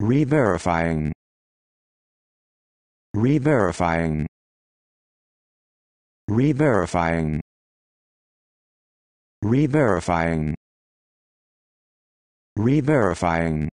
re-verifying re-verifying re-verifying re-verifying re-verifying